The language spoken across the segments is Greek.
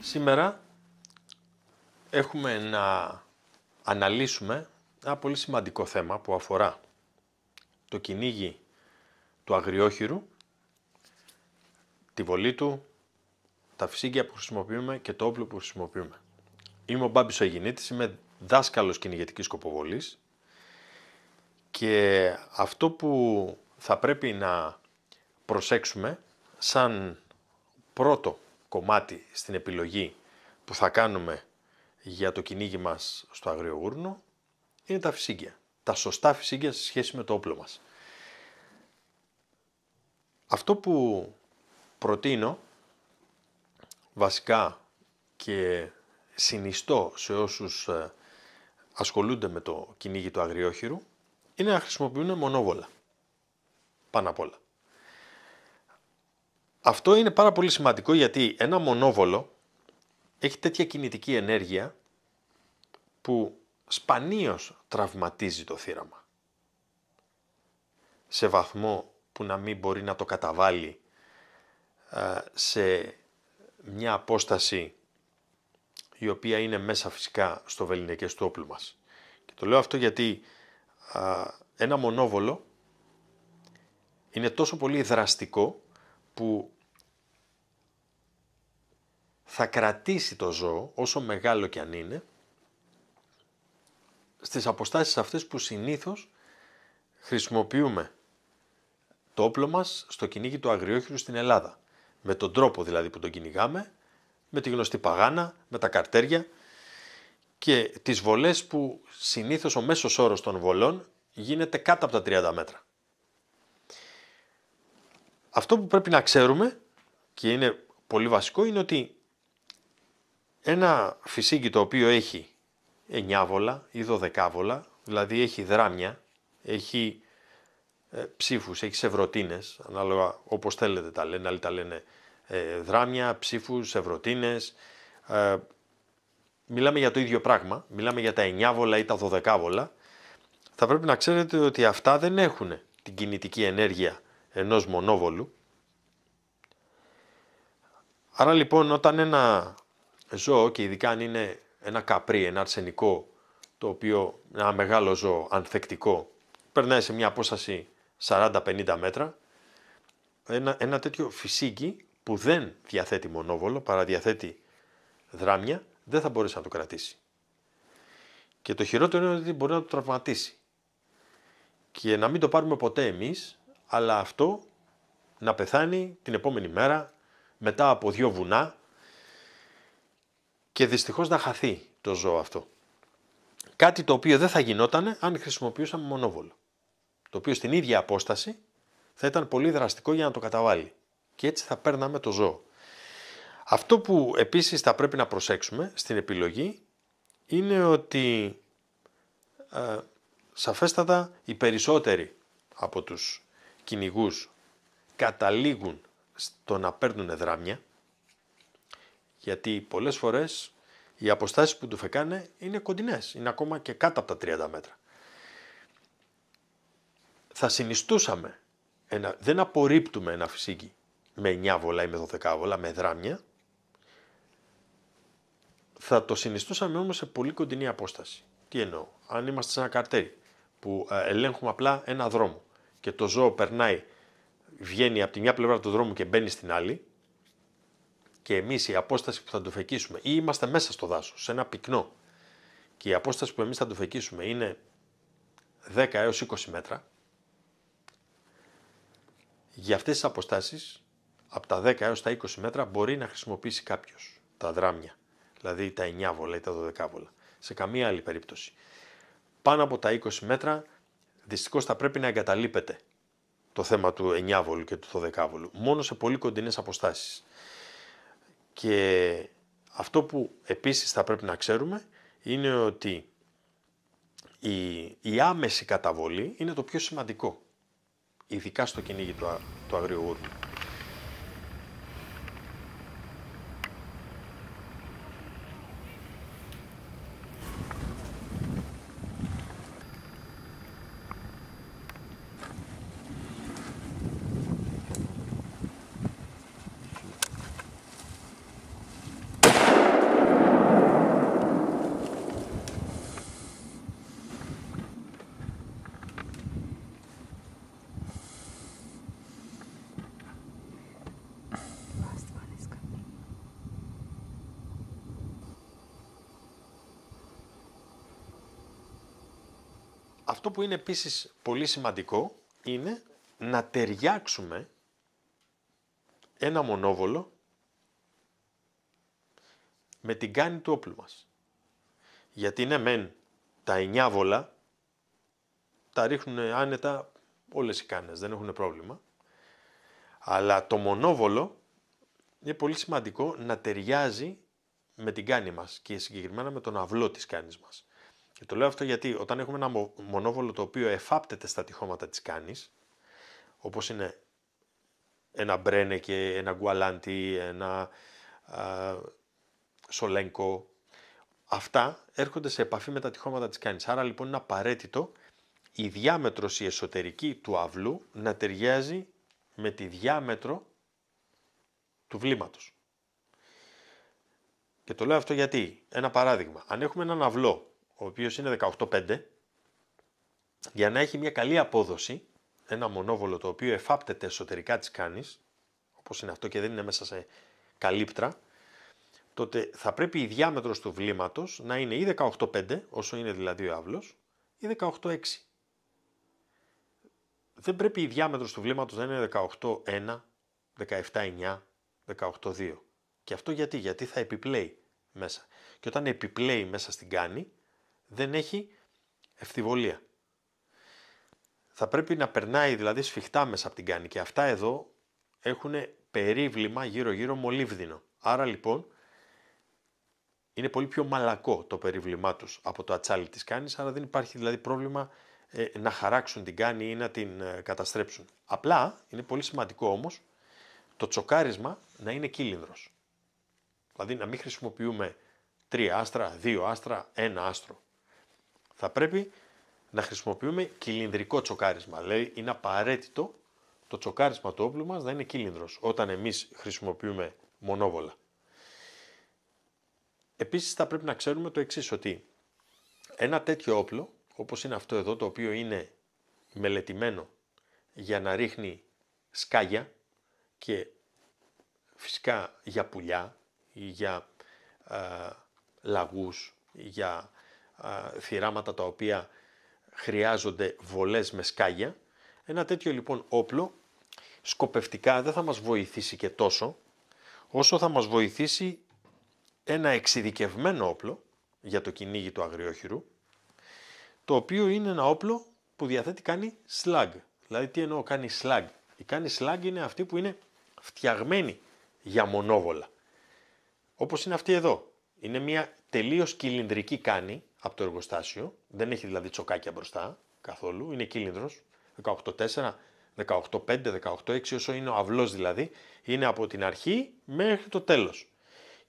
Σήμερα έχουμε να αναλύσουμε ένα πολύ σημαντικό θέμα που αφορά το κυνήγι του αγριόχειρου τη βολή του, τα φυσίκια που χρησιμοποιούμε και το όπλο που χρησιμοποιούμε. Είμαι ο Μπάμπης ο είμαι δάσκαλος κυνηγετικής σκοποβολής και αυτό που θα πρέπει να προσέξουμε σαν πρώτο κομμάτι στην επιλογή που θα κάνουμε για το κυνήγι μας στο αγριογούρνο είναι τα φυσίγγια. Τα σωστά φυσίγγια σε σχέση με το όπλο μας. Αυτό που προτείνω βασικά και συνιστώ σε όσους ε, ασχολούνται με το κυνήγι του αγριόχειρου είναι να χρησιμοποιούν μονόβολα. Πάνω απ' όλα. Αυτό είναι πάρα πολύ σημαντικό γιατί ένα μονόβολο έχει τέτοια κινητική ενέργεια που σπανίως τραυματίζει το θύραμα. Σε βαθμό που να μην μπορεί να το καταβάλει σε μια απόσταση η οποία είναι μέσα φυσικά στο βεληνικές του όπλου μας. Και το λέω αυτό γιατί ένα μονόβολο είναι τόσο πολύ δραστικό που θα κρατήσει το ζώο όσο μεγάλο και αν είναι στις αποστάσεις αυτές που συνήθως χρησιμοποιούμε το όπλο μας στο κυνήγι του αγριόχειρου στην Ελλάδα με τον τρόπο δηλαδή που τον κυνηγάμε, με τη γνωστή παγάνα, με τα καρτέρια και τις βολές που συνήθως ο μέσος όρος των βολών γίνεται κάτω από τα 30 μέτρα. Αυτό που πρέπει να ξέρουμε και είναι πολύ βασικό είναι ότι ένα φυσίγκι το οποίο έχει 9 βολα ή 12 βολα, δηλαδή έχει δράμια, έχει ε, ψήφους, έχεις ευρωτίνες, ανάλογα όπως θέλετε τα λένε. Άλλοι τα λένε ε, δράμια, ψήφους, ευρωτίνες. Ε, μιλάμε για το ίδιο πράγμα. Μιλάμε για τα 9 βολα ή τα δωδεκάβολα Θα πρέπει να ξέρετε ότι αυτά δεν έχουν την κινητική ενέργεια ενός μονόβολου. Άρα λοιπόν όταν ένα ζώο και ειδικά αν είναι ένα καπρί, ένα αρσενικό, το οποίο ένα μεγάλο ζώο, ανθεκτικό, περνάει σε μια απόσταση 40-50 μέτρα, ένα, ένα τέτοιο φυσίκι που δεν διαθέτει μονόβολο, παρά διαθέτει δράμια, δεν θα μπορέσει να το κρατήσει. Και το χειρότερο είναι ότι μπορεί να το τραυματίσει. Και να μην το πάρουμε ποτέ εμείς, αλλά αυτό να πεθάνει την επόμενη μέρα, μετά από δύο βουνά και δυστυχώς να χαθεί το ζώο αυτό. Κάτι το οποίο δεν θα γινόταν αν χρησιμοποιούσαμε μονόβολο το οποίο στην ίδια απόσταση θα ήταν πολύ δραστικό για να το καταβάλει. Και έτσι θα παίρναμε το ζώο. Αυτό που επίσης θα πρέπει να προσέξουμε στην επιλογή είναι ότι ε, σαφέστατα οι περισσότεροι από τους κυνηγούς καταλήγουν στο να παίρνουν δράμια γιατί πολλές φορές οι αποστάσεις που του φεκάνε είναι κοντινές, είναι ακόμα και κάτω από τα 30 μέτρα θα συνιστούσαμε, ένα, δεν απορρίπτουμε ένα φυσίκι με 9 βολά ή με 12 βολά, με δράμια, θα το συνιστούσαμε όμως σε πολύ κοντινή απόσταση. Τι εννοώ, αν είμαστε σε ένα καρτέρι που ε, ελέγχουμε απλά ένα δρόμο και το ζώο περνάει, βγαίνει από τη μια πλευρά του δρόμου και μπαίνει στην άλλη και εμείς η απόσταση που θα το φεκίσουμε ή είμαστε μέσα στο δάσος, σε ένα πυκνό και η απόσταση που εμείς θα το φεκίσουμε είναι 10 έως 20 μέτρα, για αυτές τις αποστάσεις, από τα 10 έως τα 20 μέτρα μπορεί να χρησιμοποιήσει κάποιος, τα δράμια, δηλαδή τα 9 βολα ή τα 12 βολα, σε καμία άλλη περίπτωση. Πάνω από τα 20 μέτρα δυστυχώς θα πρέπει να εγκαταλείπεται το θέμα του 9 βολου και του 12 βολου, μόνο σε πολύ κοντινές αποστάσεις. Και αυτό που επίσης θα πρέπει να ξέρουμε είναι ότι η, η άμεση καταβολή είναι το πιο σημαντικό ειδικά στο κυνήγι του, α, του Αυτό που είναι επίσης πολύ σημαντικό είναι να ταιριάξουμε ένα μονόβολο με την κάνη του όπλου μας. Γιατί ναι μεν τα εννιά τα ρίχνουν άνετα όλες οι κάνες, δεν έχουν πρόβλημα. Αλλά το μονόβολο είναι πολύ σημαντικό να ταιριάζει με την κάνη μας και συγκεκριμένα με τον αυλό της κάνης μας. Και το λέω αυτό γιατί όταν έχουμε ένα μονόβολο το οποίο εφάπτεται στα τυχώματα της κάνης, όπως είναι ένα και ένα Γκουαλάντι, ένα α, Σολέγκο, αυτά έρχονται σε επαφή με τα τυχώματα της κάνης. Άρα λοιπόν είναι απαραίτητο η διάμετρος η εσωτερική του αυλού να ταιριάζει με τη διάμετρο του βλήματος. Και το λέω αυτό γιατί, ένα παράδειγμα, αν έχουμε έναν αυλό ο οποίος είναι 18-5, για να έχει μια καλή απόδοση, ένα μονόβολο το οποίο εφάπτεται εσωτερικά της κάνης, όπως είναι αυτό και δεν είναι μέσα σε καλύπτρα, τότε θα πρέπει η διάμετρος του βλήματος να είναι ή 18-5, όσο είναι δηλαδή ο άβλος, ή 18-6. Δεν πρέπει η διάμετρος του βλήματος να είναι 18-1, 17-9, 18-2. Και αυτό γιατί, γιατί θα επιπλέει μέσα. Και όταν επιπλέει μέσα στην κάνη, δεν έχει ευθυβολία. Θα πρέπει να περνάει δηλαδή σφιχτά μέσα από την κάνη και αυτά εδώ έχουν περίβλημα γύρω γύρω μολύβδινο. Άρα λοιπόν είναι πολύ πιο μαλακό το περίβλημά τους από το ατσάλι της κάνης, άρα δεν υπάρχει δηλαδή πρόβλημα ε, να χαράξουν την κάνη ή να την ε, καταστρέψουν. Απλά είναι πολύ σημαντικό όμως το τσοκάρισμα να είναι κύλινδρος. Δηλαδή να μην χρησιμοποιούμε τρία άστρα, δύο άστρα, ένα άστρο θα πρέπει να χρησιμοποιούμε κυλινδρικό τσοκάρισμα. Δηλαδή είναι απαραίτητο το τσοκάρισμα του όπλου μας να είναι κύλινδρος όταν εμείς χρησιμοποιούμε μονόβολα. Επίσης θα πρέπει να ξέρουμε το εξής ότι ένα τέτοιο όπλο όπως είναι αυτό εδώ το οποίο είναι μελετημένο για να ρίχνει σκάγια και φυσικά για πουλιά ή για ε, λαγούς, για θυράματα τα οποία χρειάζονται βολές με σκάγια. Ένα τέτοιο λοιπόν όπλο σκοπευτικά δεν θα μας βοηθήσει και τόσο όσο θα μας βοηθήσει ένα εξειδικευμένο όπλο για το κυνήγι του αγριόχειρου το οποίο είναι ένα όπλο που διαθέτει κάνει slug. Δηλαδή τι εννοώ κάνει slug. Η κάνει slug είναι αυτή που είναι φτιαγμένη για μονόβολα. Όπως είναι αυτή εδώ. Είναι μια τελείως κυλινδρική κάνη από το εργοστάσιο. Δεν έχει δηλαδή τσοκάκια μπροστά καθόλου. Είναι κύλινδρο. 18-4, 18-5, 18-6, όσο είναι ο αυλός δηλαδή. Είναι από την αρχή μέχρι το τέλος.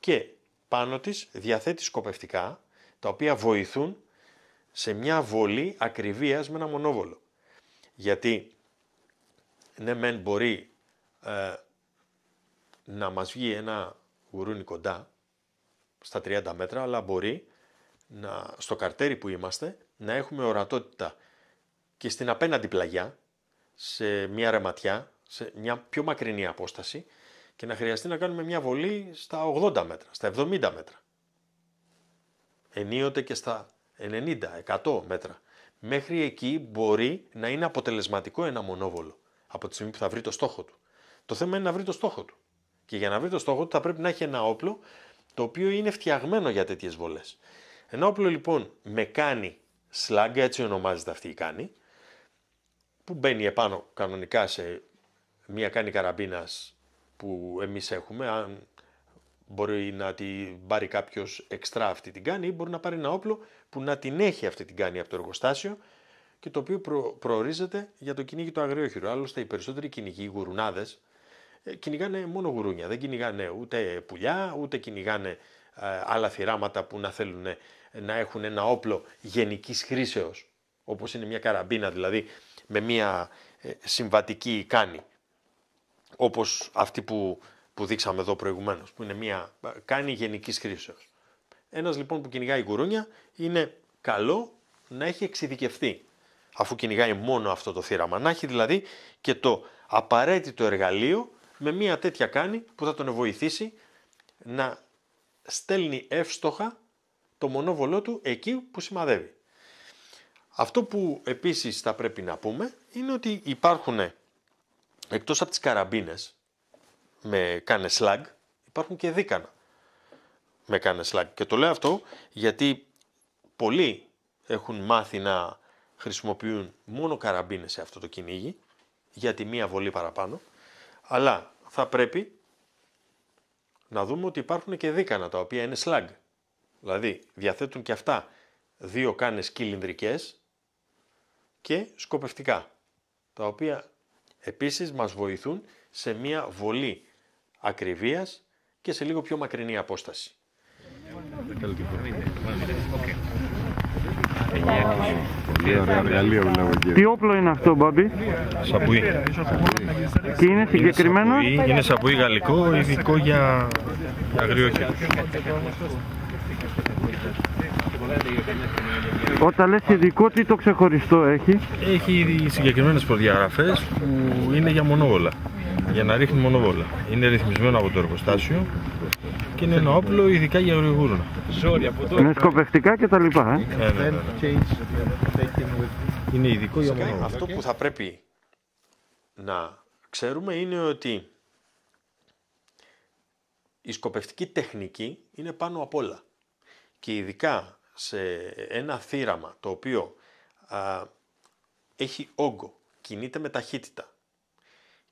Και πάνω της διαθέτει σκοπευτικά τα οποία βοηθούν σε μια βολή ακριβίας με ένα μονόβολο. Γιατί ναι μεν μπορεί ε, να μας βγει ένα γουρούνι κοντά στα 30 μέτρα, αλλά μπορεί να, στο καρτέρι που είμαστε να έχουμε ορατότητα και στην απέναντι πλαγιά, σε μια ρεματιά, σε μια πιο μακρινή απόσταση και να χρειαστεί να κάνουμε μια βολή στα 80 μέτρα, στα 70 μέτρα. Ενίοτε και στα 90, 100 μέτρα. Μέχρι εκεί μπορεί να είναι αποτελεσματικό ένα μονόβολο από τη στιγμή που θα βρει το στόχο του. Το θέμα είναι να βρει το στόχο του. Και για να βρει το στόχο του θα πρέπει να έχει ένα όπλο το οποίο είναι φτιαγμένο για τέτοιες βολές. Ένα όπλο λοιπόν με κάνει σλάγκα, έτσι ονομάζεται αυτή η κάνει, που μπαίνει επάνω κανονικά σε μία κάνει καραμπίνας που εμείς έχουμε, αν μπορεί να την πάρει κάποιος εξτρά αυτή την κάνει ή μπορεί να πάρει ένα όπλο που να την έχει αυτή την κάνει από το εργοστάσιο και το οποίο προορίζεται για το κυνήγι του αγριόχειρου. Άλλωστε οι περισσότεροι κυνηγοί, οι γουρουνάδες, ε, κυνηγάνε μόνο γουρούνια, δεν κυνηγάνε ούτε πουλιά, ούτε κυνηγάνε ε, άλλα θυράματα που να θέλουν ε, να έχουν ένα όπλο γενικής χρήσεως, όπως είναι μια καραμπίνα δηλαδή με μια ε, συμβατική κάνει όπως αυτή που, που δείξαμε εδώ προηγουμένως, που είναι μια κάνει γενικής χρήσεως. Ένας λοιπόν που κυνηγάει γουρούνια είναι καλό να έχει εξειδικευτεί, αφού κυνηγάει μόνο αυτό το θύραμα, να έχει δηλαδή και το απαραίτητο εργαλείο με μια τέτοια κάνει που θα τον βοηθήσει να στέλνει εύστοχα το μονόβολό του εκεί που σημαδεύει. Αυτό που επίσης θα πρέπει να πούμε είναι ότι υπάρχουν εκτός από τις καραμπίνες με κάνε σλαγ υπάρχουν και δίκανα με κάνε σλαγ και το λέω αυτό γιατί πολλοί έχουν μάθει να χρησιμοποιούν μόνο καραμπίνες σε αυτό το κυνήγι για τη μία βολή παραπάνω αλλά θα πρέπει να δούμε ότι υπάρχουν και δίκανα τα οποία είναι slug. Δηλαδή διαθέτουν και αυτά δύο κάνες κυλινδρικές και σκοπευτικά, τα οποία επίσης μας βοηθούν σε μια βολή ακριβίας και σε λίγο πιο μακρινή απόσταση. Okay. Τι όπλο είναι αυτό, Μπάμπι? Σαπουί. Και είναι συγκεκριμένο. Είναι σαπουί, γαλλικό, ειδικό για αγριόχη. Όταν λες ειδικό, τι το ξεχωριστό έχει? Έχει ήδη συγκεκριμένες προδιαγραφές που είναι για μονόβολα. Για να ρίχνει μονοβόλα. Είναι ρυθμισμένο από το εργοστάσιο και είναι ένα όπλο ειδικά για αγριογούρνα. Με σκοπευτικά και τα λοιπά. Ε. Ε, ναι, ναι. ναι. Είναι ειδικό Αυτό που θα πρέπει να ξέρουμε είναι ότι η σκοπευτική τεχνική είναι πάνω απ' όλα. Και ειδικά σε ένα θύραμα το οποίο έχει όγκο, κινείται με ταχύτητα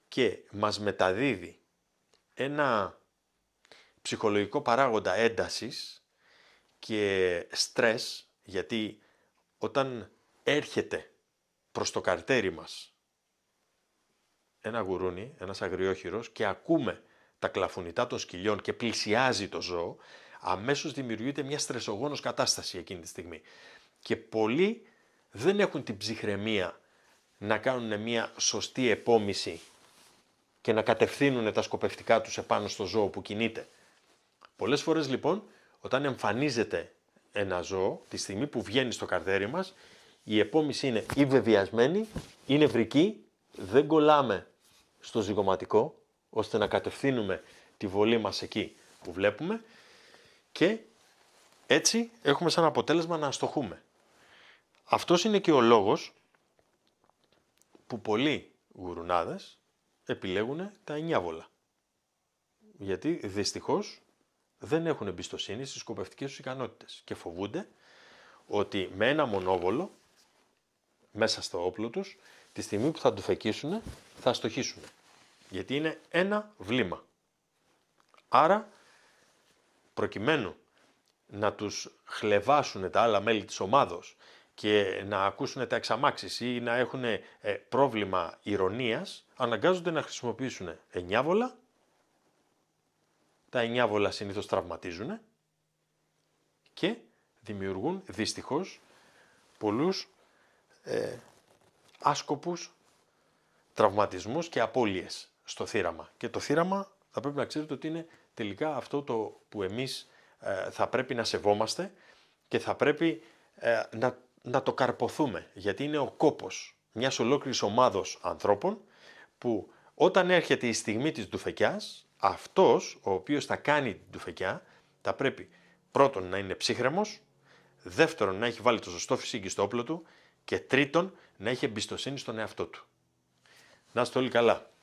και μας μεταδίδει ένα ψυχολογικό παράγοντα έντασης και στρες, γιατί όταν έρχεται προς το καρτέρι μας ένα γουρούνι, ένας αγριόχειρος και ακούμε τα κλαφουνιτά των σκυλιών και πλησιάζει το ζώο, αμέσως δημιουργείται μια στρεσογόνος κατάσταση εκείνη τη στιγμή. Και πολλοί δεν έχουν την ψυχραιμία να κάνουν μια σωστή επόμηση και να κατευθύνουν τα σκοπευτικά τους επάνω στο ζώο που κινείται. Πολλές φορές λοιπόν όταν εμφανίζεται ένα ζώο, τη στιγμή που βγαίνει στο καρδέρι μας, η επόμενη είναι ή βεβαιασμένη ή νευρική, δεν κολλάμε στο ζυγωματικό, ώστε να κατευθύνουμε τη βολή μας εκεί που βλέπουμε και έτσι έχουμε σαν αποτέλεσμα να αστοχούμε. Αυτός είναι και ο λόγος που πολλοί γουρουνάδες επιλέγουν τα εννιάβολα. Γιατί δυστυχώς δεν έχουν εμπιστοσύνη στις σκοπευτικές τους ικανότητες και φοβούνται ότι με ένα μονόβολο μέσα στο όπλο τους, τη στιγμή που θα του φεκίσουν, θα στοχίσουν. Γιατί είναι ένα βλήμα. Άρα, προκειμένου να τους χλεβάσουν τα άλλα μέλη της ομάδος και να ακούσουν τα εξαμάξεις ή να έχουν ε, πρόβλημα ηρωνίας, αναγκάζονται να χρησιμοποιήσουν εννιάβολα τα βολα συνήθως τραυματίζουν και δημιουργούν δυστυχώς πολλούς ε, άσκοπους τραυματισμούς και απώλειες στο θύραμα. Και το θύραμα θα πρέπει να ξέρετε ότι είναι τελικά αυτό το που εμείς ε, θα πρέπει να σεβόμαστε και θα πρέπει ε, να, να το καρποθούμε, γιατί είναι ο κόπος μιας ολόκληρης ομάδος ανθρώπων που όταν έρχεται η στιγμή της ντουφεκιάς, αυτός ο οποίος θα κάνει την τουφεκιά θα πρέπει πρώτον να είναι ψύχρεμος, δεύτερον να έχει βάλει το σωστό φυσίκι στο όπλο του και τρίτον να έχει εμπιστοσύνη στον εαυτό του. Να είστε όλοι καλά.